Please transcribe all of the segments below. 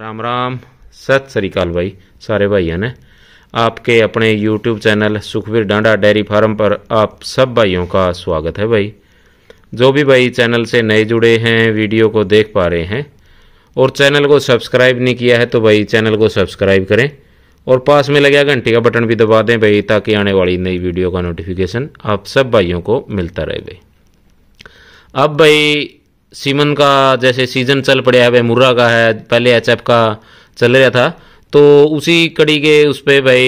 राम राम सत श्रीकाल भाई सारे भाइयों ने आपके अपने YouTube channel Sukhvir Danda dairy farm पर आप सब भाइयों का स्वागत है भाई जो भी भाई चैनल से नए जुड़े हैं वीडियो को देख पा रहे हैं और चैनल को सब्सक्राइब नहीं किया है तो भाई चैनल को सब्सक्राइब करें और पास में लगे घंटी का बटन भी दबा दें भाई ताकि आने वाली नई वीडियो का नोटिफिकेशन आप सब भाइयों को मिलता रहे भाई अब भाई सीमन का जैसे सीजन चल पड़ा है भाई मुर्रा का है पहले एच का चल रहा था तो उसी कड़ी के उस पर भाई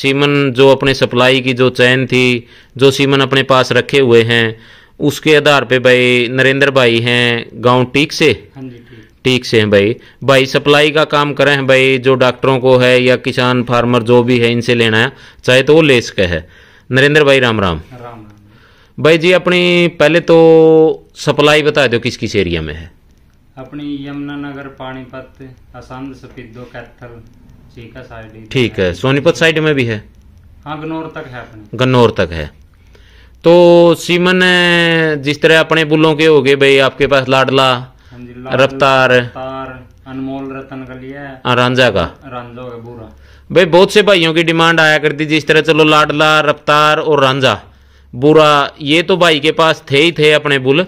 सीमन जो अपने सप्लाई की जो चैन थी जो सीमन अपने पास रखे हुए हैं उसके आधार पे भाई नरेंद्र भाई हैं गांव टीक से हाँ ठीक से हैं भाई भाई सप्लाई का काम करें हैं भाई जो डॉक्टरों को है या किसान फार्मर जो भी है इनसे लेना है चाहे तो वो ले सके है नरेंद्र भाई राम राम, राम। भाई जी अपनी पहले तो सप्लाई बता दो किस किस एरिया में है अपनी यमुनानगर पानीपत असम सफीदो कैथल चीका साइड ठीक है सोनीपत साइड में भी है हाँ गन्नौर तक है गन्नौर तक है तो सीमन जिस तरह अपने बुलों के हो गए भाई आपके पास लाडला हाँ रफ्तार अनमोल रतन का लिया रांझा का रांझा बुरा भाई बहुत से भाइयों की डिमांड आया करती जिस तरह चलो लाडला रफ्तार और रांझा बुरा ये तो भाई के पास थे ही थे अपने बुल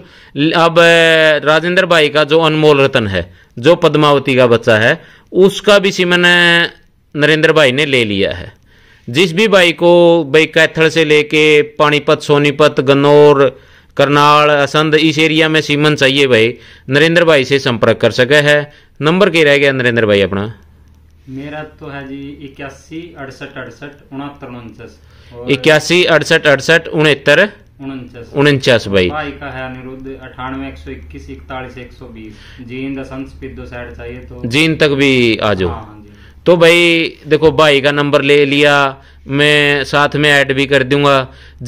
अब राजेंद्र भाई का जो अनमोल रतन है जो पद्मावती का बच्चा है उसका भी सिमन नरेंद्र भाई ने ले लिया है जिस भी भाई को भाई कैथल से लेके पानीपत सोनीपत गन्नौर करनाल असंध इस एरिया में सीमन चाहिए भाई नरेंद्र भाई से संपर्क कर सके है नंबर के रह गया नरेंद्र भाई अपना मेरा तो है जी इक्यासी अड़सठ अड़सठ उनहत्तर उनचास इक्यासी अड़सठ अड़सठ उनहत्तर उनचास भाई भाई का है अनिरुद्ध अठानवे एक सौ इक्कीस इकतालीस एक सौ बीस जीन दस दो साइड चाहिए तो जीन तक भी आ जाओ हाँ, तो भाई देखो भाई का नंबर ले लिया मैं साथ में ऐड भी कर दूंगा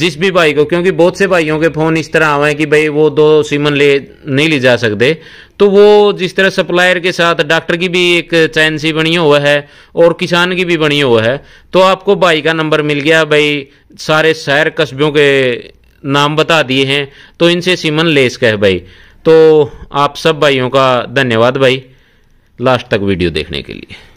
जिस भी भाई को क्योंकि बहुत से भाइयों के फ़ोन इस तरह आवा है कि भाई वो दो सीमन ले नहीं ले जा सकते तो वो जिस तरह सप्लायर के साथ डॉक्टर की भी एक चैन सी बनी हुआ है और किसान की भी बनी हुआ है तो आपको भाई का नंबर मिल गया भाई सारे शहर कस्बों के नाम बता दिए हैं तो इनसे सीमन ले इसका है भाई तो आप सब भाइयों का धन्यवाद भाई लास्ट तक वीडियो देखने के लिए